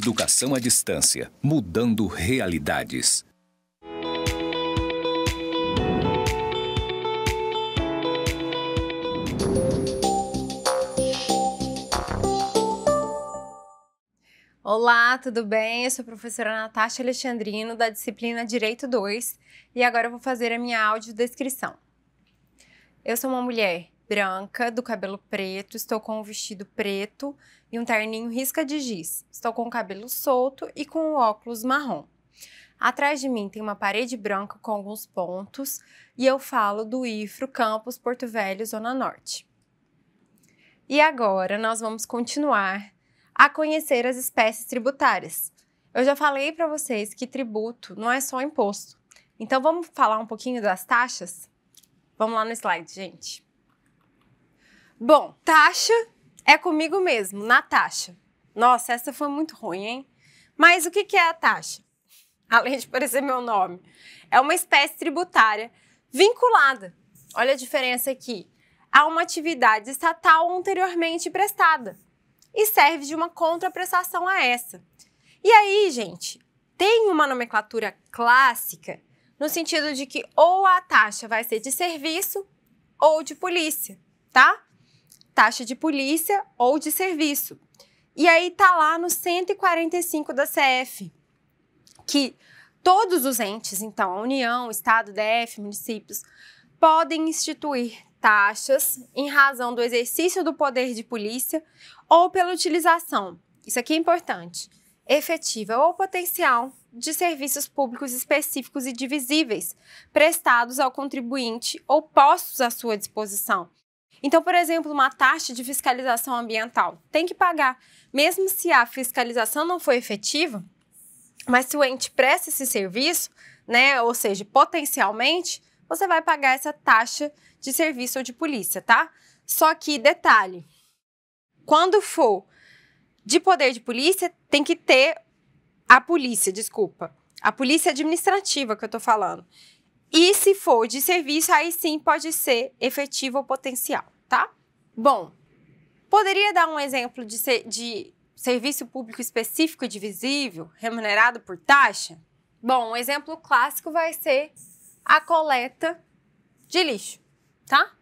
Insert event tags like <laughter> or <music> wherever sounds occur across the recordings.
Educação à distância, mudando realidades. Olá, tudo bem? Eu sou a professora Natasha Alexandrino, da disciplina Direito 2, e agora eu vou fazer a minha audiodescrição. Eu sou uma mulher branca, do cabelo preto, estou com um vestido preto e um terninho risca de giz. Estou com o cabelo solto e com o óculos marrom. Atrás de mim tem uma parede branca com alguns pontos e eu falo do IFRO Campus Porto Velho, Zona Norte. E agora nós vamos continuar a conhecer as espécies tributárias. Eu já falei para vocês que tributo não é só imposto. Então vamos falar um pouquinho das taxas? Vamos lá no slide, gente. Bom, taxa é comigo mesmo, Natasha. Nossa, essa foi muito ruim, hein? Mas o que é a taxa? <laughs> Além de parecer meu nome, é uma espécie tributária vinculada. Olha a diferença aqui. A uma atividade estatal anteriormente prestada e serve de uma contraprestação a essa. E aí, gente, tem uma nomenclatura clássica no sentido de que ou a taxa vai ser de serviço ou de polícia, tá? taxa de polícia ou de serviço. E aí tá lá no 145 da CF, que todos os entes, então, a União, Estado, DF, municípios, podem instituir taxas em razão do exercício do poder de polícia ou pela utilização, isso aqui é importante, efetiva ou potencial de serviços públicos específicos e divisíveis prestados ao contribuinte ou postos à sua disposição. Então, por exemplo, uma taxa de fiscalização ambiental tem que pagar, mesmo se a fiscalização não foi efetiva, mas se o ente presta esse serviço, né, ou seja, potencialmente, você vai pagar essa taxa de serviço ou de polícia, tá? Só que detalhe, quando for de poder de polícia, tem que ter a polícia, desculpa, a polícia administrativa que eu tô falando. E se for de serviço, aí sim pode ser efetivo ou potencial, tá? Bom, poderia dar um exemplo de, ser, de serviço público específico e divisível, remunerado por taxa? Bom, um exemplo clássico vai ser a coleta de lixo, tá?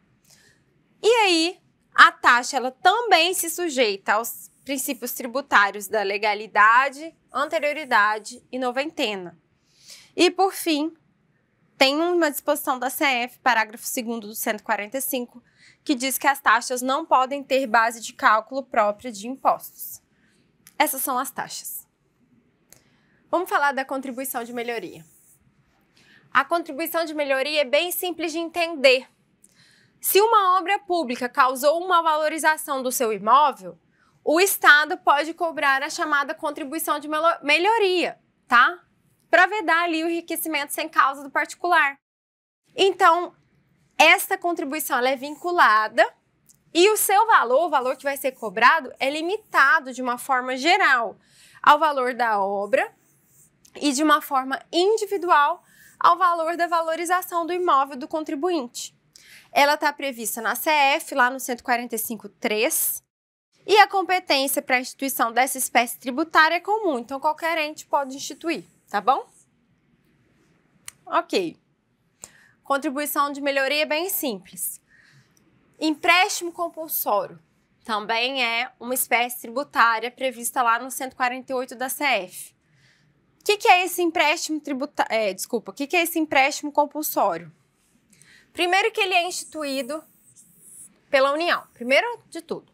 E aí, a taxa ela também se sujeita aos princípios tributários da legalidade, anterioridade e noventena. E por fim, tem uma disposição da CF, parágrafo 2 do 145, que diz que as taxas não podem ter base de cálculo própria de impostos. Essas são as taxas. Vamos falar da contribuição de melhoria. A contribuição de melhoria é bem simples de entender. Se uma obra pública causou uma valorização do seu imóvel, o Estado pode cobrar a chamada contribuição de melhoria, tá? para vedar ali o enriquecimento sem causa do particular. Então, esta contribuição é vinculada e o seu valor, o valor que vai ser cobrado, é limitado de uma forma geral ao valor da obra e de uma forma individual ao valor da valorização do imóvel do contribuinte. Ela está prevista na CF, lá no 145.3, e a competência para a instituição dessa espécie tributária é comum, então qualquer ente pode instituir tá bom? Ok. Contribuição de melhoria é bem simples. Empréstimo compulsório também é uma espécie tributária prevista lá no 148 da CF. O que, que, é esse empréstimo tributário? É, desculpa, o que, que é esse empréstimo compulsório? Primeiro que ele é instituído pela União, primeiro de tudo.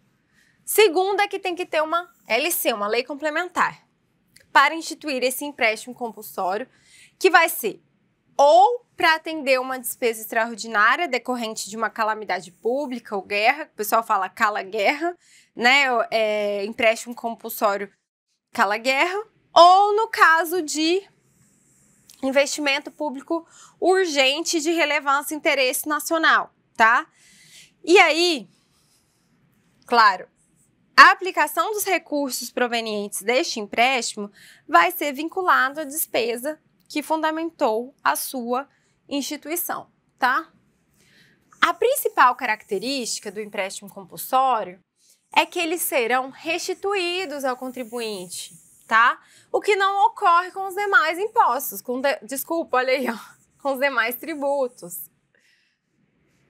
Segundo é que tem que ter uma LC, uma lei complementar para instituir esse empréstimo compulsório, que vai ser ou para atender uma despesa extraordinária decorrente de uma calamidade pública ou guerra, o pessoal fala cala guerra, né? É, empréstimo compulsório cala guerra, ou no caso de investimento público urgente de relevância e interesse nacional, tá? E aí, claro, a aplicação dos recursos provenientes deste empréstimo vai ser vinculada à despesa que fundamentou a sua instituição, tá? A principal característica do empréstimo compulsório é que eles serão restituídos ao contribuinte, tá? O que não ocorre com os demais impostos, com de... desculpa, olha aí, ó, com os demais tributos.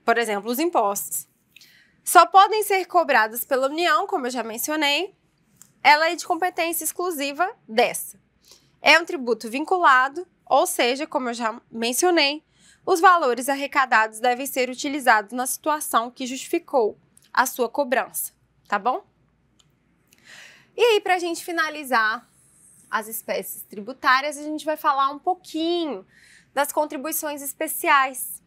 Por exemplo, os impostos só podem ser cobradas pela União, como eu já mencionei. Ela é de competência exclusiva dessa. É um tributo vinculado, ou seja, como eu já mencionei, os valores arrecadados devem ser utilizados na situação que justificou a sua cobrança, tá bom? E aí, para a gente finalizar as espécies tributárias, a gente vai falar um pouquinho das contribuições especiais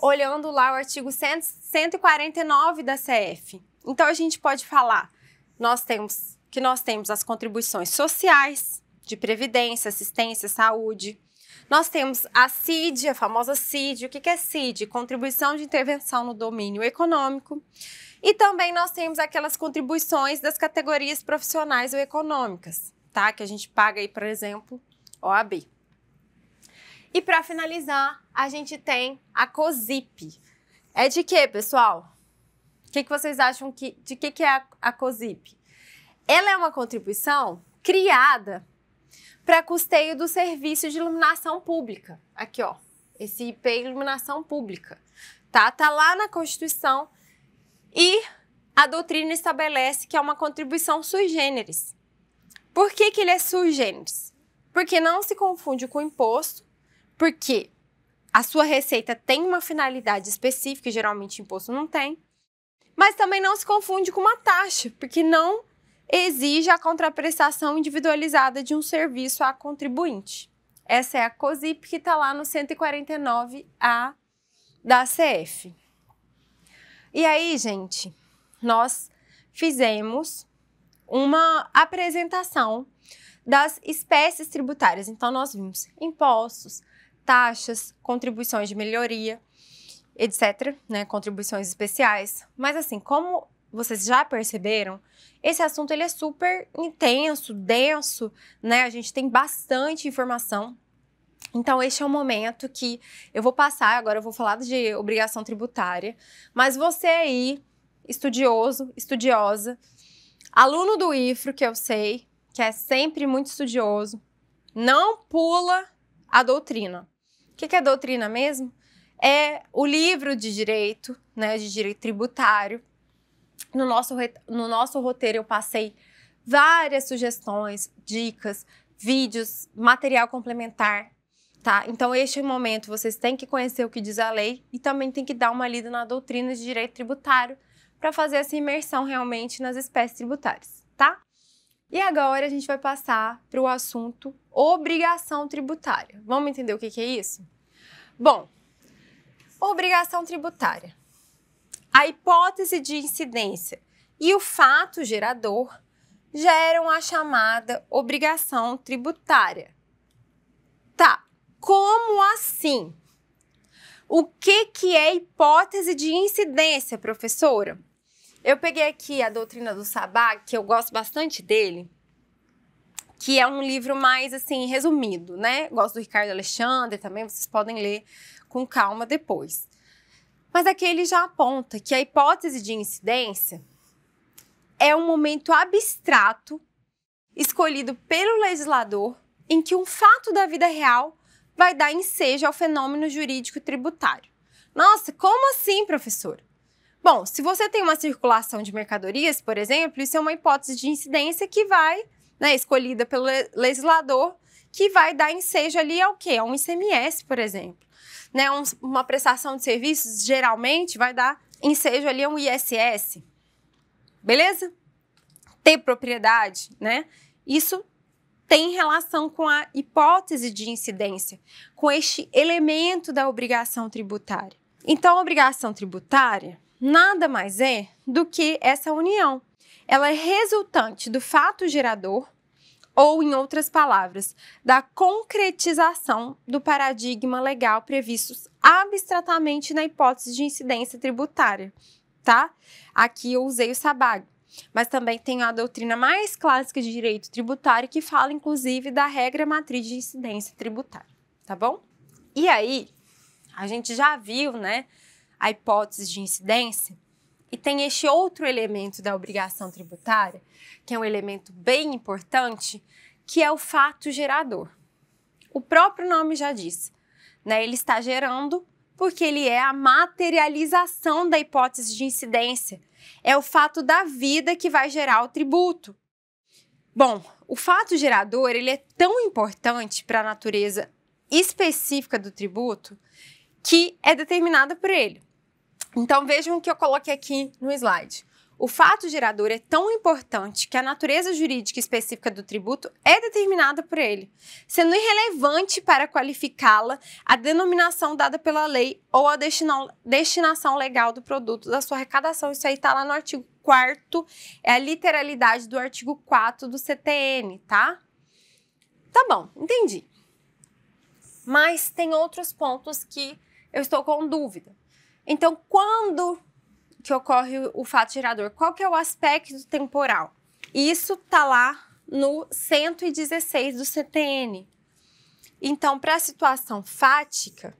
olhando lá o artigo 149 da CF. Então a gente pode falar, nós temos que nós temos as contribuições sociais, de previdência, assistência, saúde. Nós temos a CID, a famosa CID. O que é CID? Contribuição de intervenção no domínio econômico. E também nós temos aquelas contribuições das categorias profissionais ou econômicas, tá? Que a gente paga aí, por exemplo, OAB. E para finalizar, a gente tem a COSIP. É de quê, pessoal? O que, que vocês acham que, de que, que é a, a COSIP? Ela é uma contribuição criada para custeio do serviço de iluminação pública. Aqui, ó, esse IP é iluminação pública, tá? Tá lá na Constituição e a doutrina estabelece que é uma contribuição sui generis. Por que, que ele é sui generis? Porque não se confunde com imposto porque a sua receita tem uma finalidade específica, geralmente imposto não tem, mas também não se confunde com uma taxa, porque não exige a contraprestação individualizada de um serviço a contribuinte. Essa é a COSIP que está lá no 149A da CF. E aí, gente, nós fizemos uma apresentação das espécies tributárias. Então, nós vimos impostos, taxas, contribuições de melhoria, etc., né, contribuições especiais. Mas assim, como vocês já perceberam, esse assunto ele é super intenso, denso, né? A gente tem bastante informação. Então, este é o momento que eu vou passar, agora eu vou falar de obrigação tributária, mas você aí, estudioso, estudiosa, aluno do IFRO, que eu sei, que é sempre muito estudioso, não pula a doutrina que, que é doutrina mesmo? É o livro de direito, né, de direito tributário. No nosso, no nosso roteiro eu passei várias sugestões, dicas, vídeos, material complementar, tá? Então, este é momento, vocês têm que conhecer o que diz a lei e também tem que dar uma lida na doutrina de direito tributário para fazer essa imersão realmente nas espécies tributárias, tá? E agora a gente vai passar para o assunto obrigação tributária. Vamos entender o que, que é isso? Bom, obrigação tributária. A hipótese de incidência e o fato gerador geram a chamada obrigação tributária. Tá, como assim? O que, que é hipótese de incidência, professora? Eu peguei aqui a Doutrina do Sabá, que eu gosto bastante dele, que é um livro mais assim resumido, né? Gosto do Ricardo Alexandre também, vocês podem ler com calma depois. Mas aqui ele já aponta que a hipótese de incidência é um momento abstrato escolhido pelo legislador em que um fato da vida real vai dar ensejo ao fenômeno jurídico tributário. Nossa, como assim, professor? Bom, se você tem uma circulação de mercadorias, por exemplo, isso é uma hipótese de incidência que vai, né, escolhida pelo legislador, que vai dar ensejo ali ao quê? A um ICMS, por exemplo. Né, um, uma prestação de serviços geralmente vai dar ensejo ali a um ISS. Beleza? Ter propriedade, né? Isso tem relação com a hipótese de incidência, com este elemento da obrigação tributária. Então, a obrigação tributária nada mais é do que essa união. Ela é resultante do fato gerador, ou, em outras palavras, da concretização do paradigma legal previstos abstratamente na hipótese de incidência tributária, tá? Aqui eu usei o SABAG, mas também tem a doutrina mais clássica de direito tributário que fala, inclusive, da regra matriz de incidência tributária, tá bom? E aí, a gente já viu, né, a hipótese de incidência. E tem este outro elemento da obrigação tributária, que é um elemento bem importante, que é o fato gerador. O próprio nome já diz, né? Ele está gerando porque ele é a materialização da hipótese de incidência. É o fato da vida que vai gerar o tributo. Bom, o fato gerador, ele é tão importante para a natureza específica do tributo que é determinada por ele. Então vejam o que eu coloquei aqui no slide. O fato gerador é tão importante que a natureza jurídica específica do tributo é determinada por ele, sendo irrelevante para qualificá-la a denominação dada pela lei ou a destinação legal do produto da sua arrecadação. Isso aí está lá no artigo 4 é a literalidade do artigo 4 do CTN, tá? Tá bom, entendi. Mas tem outros pontos que eu estou com dúvida. Então, quando que ocorre o fato gerador? Qual que é o aspecto temporal? Isso tá lá no 116 do CTN. Então, para a situação fática,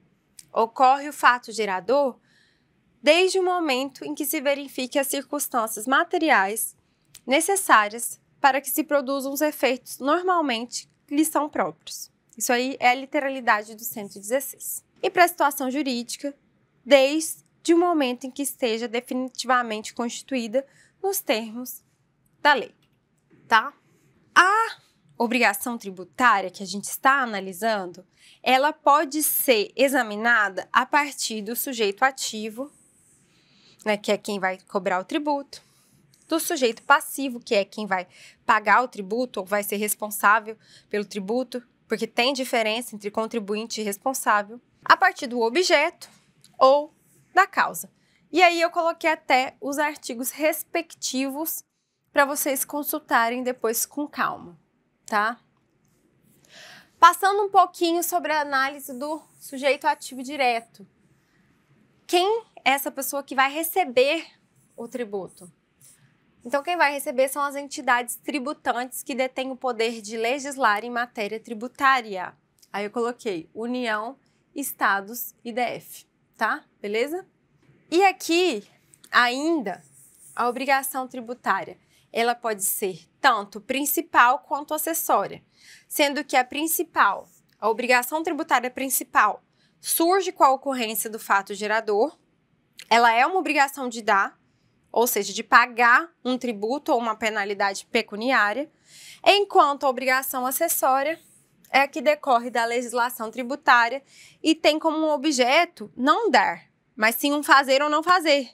ocorre o fato gerador desde o momento em que se verifiquem as circunstâncias materiais necessárias para que se produzam os efeitos normalmente lhe são próprios. Isso aí é a literalidade do 116. E para a situação jurídica, desde o momento em que esteja definitivamente constituída nos termos da lei, tá? A obrigação tributária que a gente está analisando, ela pode ser examinada a partir do sujeito ativo, né, que é quem vai cobrar o tributo, do sujeito passivo, que é quem vai pagar o tributo ou vai ser responsável pelo tributo, porque tem diferença entre contribuinte e responsável, a partir do objeto, ou da causa. E aí eu coloquei até os artigos respectivos para vocês consultarem depois com calma, tá? Passando um pouquinho sobre a análise do sujeito ativo direto. Quem é essa pessoa que vai receber o tributo? Então, quem vai receber são as entidades tributantes que detêm o poder de legislar em matéria tributária. Aí eu coloquei União, Estados e DF tá? Beleza? E aqui, ainda, a obrigação tributária, ela pode ser tanto principal quanto acessória, sendo que a principal, a obrigação tributária principal, surge com a ocorrência do fato gerador, ela é uma obrigação de dar, ou seja, de pagar um tributo ou uma penalidade pecuniária, enquanto a obrigação acessória é a que decorre da legislação tributária e tem como objeto não dar, mas sim um fazer ou não fazer,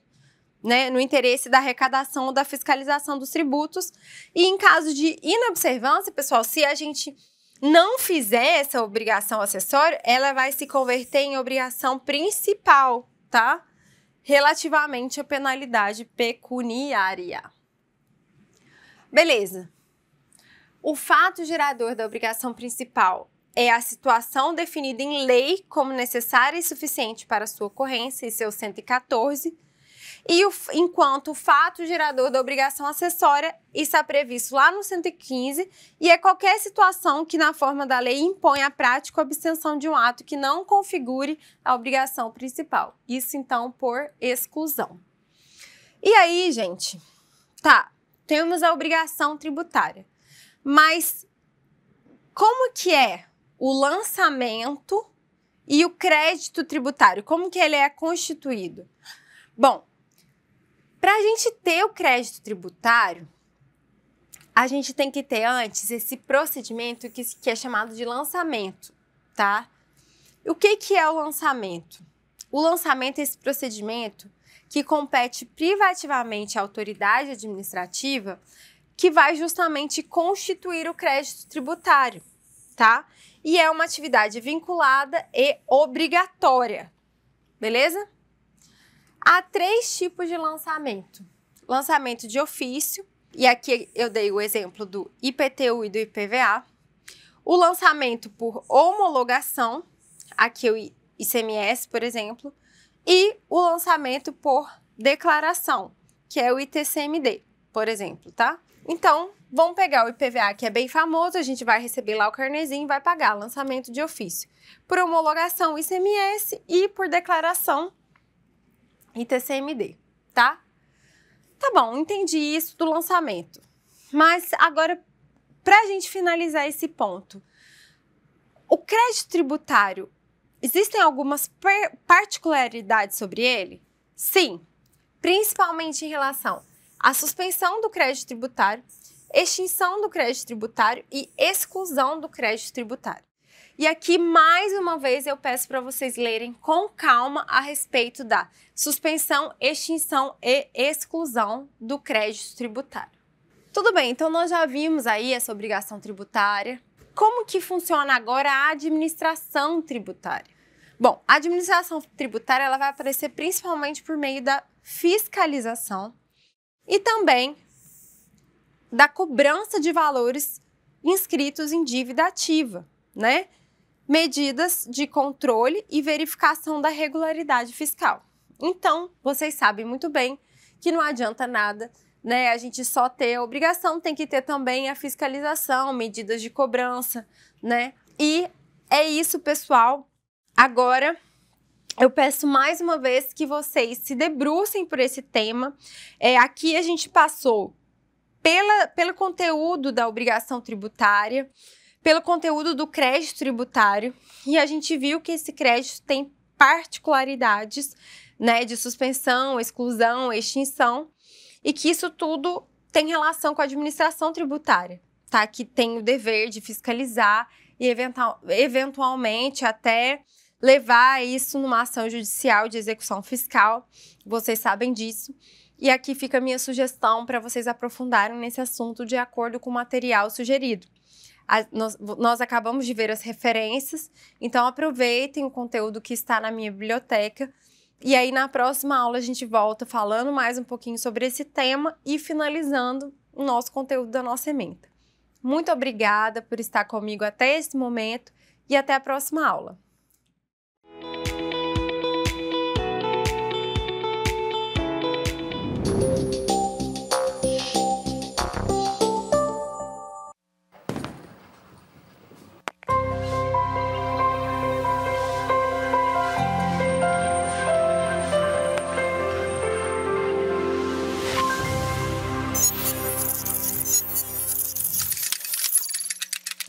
né, no interesse da arrecadação ou da fiscalização dos tributos. E em caso de inobservância, pessoal, se a gente não fizer essa obrigação acessória, ela vai se converter em obrigação principal, tá? Relativamente à penalidade pecuniária. Beleza. O fato gerador da obrigação principal é a situação definida em lei como necessária e suficiente para sua ocorrência, e seu 114, e o, enquanto o fato gerador da obrigação acessória está previsto lá no 115 e é qualquer situação que, na forma da lei, impõe a prática ou abstenção de um ato que não configure a obrigação principal. Isso, então, por exclusão. E aí, gente, tá, temos a obrigação tributária. Mas como que é o lançamento e o crédito tributário? Como que ele é constituído? Bom, para a gente ter o crédito tributário, a gente tem que ter antes esse procedimento que, é chamado de lançamento, tá? O que, que é o lançamento? O lançamento é esse procedimento que compete privativamente à autoridade administrativa que vai justamente constituir o crédito tributário, tá? E é uma atividade vinculada e obrigatória, beleza? Há três tipos de lançamento: lançamento de ofício, e aqui eu dei o exemplo do IPTU e do IPVA, o lançamento por homologação, aqui o ICMS, por exemplo, e o lançamento por declaração, que é o ITCMD, por exemplo, tá? Então, vamos pegar o IPVA, que é bem famoso, a gente vai receber lá o carnezinho e vai pagar lançamento de ofício. Por homologação ICMS e por declaração ITCMD, tá? Tá bom, entendi isso do lançamento. Mas agora, para a gente finalizar esse ponto, o crédito tributário, existem algumas particularidades sobre ele? Sim, principalmente em relação a suspensão do crédito tributário, extinção do crédito tributário e exclusão do crédito tributário. E aqui, mais uma vez, eu peço para vocês lerem com calma a respeito da suspensão, extinção e exclusão do crédito tributário. Tudo bem, então nós já vimos aí essa obrigação tributária. Como que funciona agora a administração tributária? Bom, a administração tributária ela vai aparecer principalmente por meio da fiscalização, e também da cobrança de valores inscritos em dívida ativa, né? Medidas de controle e verificação da regularidade fiscal. Então, vocês sabem muito bem que não adianta nada, né? A gente só ter a obrigação, tem que ter também a fiscalização, medidas de cobrança, né? E é isso, pessoal. Agora eu peço mais uma vez que vocês se debrucem por esse tema. É, aqui a gente passou pela, pelo conteúdo da obrigação tributária, pelo conteúdo do crédito tributário, e a gente viu que esse crédito tem particularidades né, de suspensão, exclusão, extinção, e que isso tudo tem relação com a administração tributária, tá? que tem o dever de fiscalizar e, eventual, eventualmente, até levar isso numa ação judicial de execução fiscal. Vocês sabem disso. E aqui fica a minha sugestão para vocês aprofundarem nesse assunto de acordo com o material sugerido. A, nós, nós, acabamos de ver as referências, então aproveitem o conteúdo que está na minha biblioteca. E aí, na próxima aula, a gente volta falando mais um pouquinho sobre esse tema e finalizando o nosso conteúdo da nossa ementa. Muito obrigada por estar comigo até esse momento e até a próxima aula.